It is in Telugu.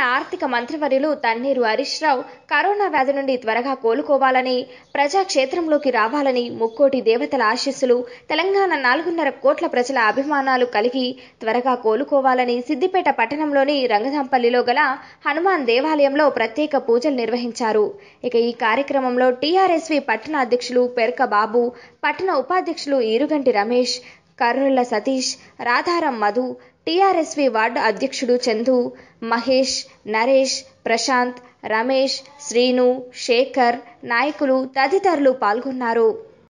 తెలంగాణ ఆర్థిక మంత్రివర్యులు తన్నీరు హరీష్ రావు కరోనా వ్యాధి నుండి త్వరగా కోలుకోవాలని ప్రజాక్షేత్రంలోకి రావాలని ముక్కోటి దేవతల ఆశీస్సులు తెలంగాణ నాలుగున్నర కోట్ల ప్రజల అభిమానాలు కలిగి త్వరగా కోలుకోవాలని సిద్దిపేట పట్టణంలోని రంగదంపల్లిలో గల హనుమాన్ దేవాలయంలో ప్రత్యేక పూజలు నిర్వహించారు ఇక ఈ కార్యక్రమంలో టీఆర్ఎస్వి పట్టణ అధ్యక్షులు పెరక బాబు పట్టణ ఉపాధ్యక్షులు ఈరుగంటి రమేష్ కర్రుళ్ల సతీష్ రాధారం మధు టీఆర్ఎస్వి వార్డు అధ్యక్షుడు చందు మహేష్ నరేష్ ప్రశాంత్ రమేష్ శ్రీను శేఖర్ నాయకులు తదితరులు పాల్గొన్నారు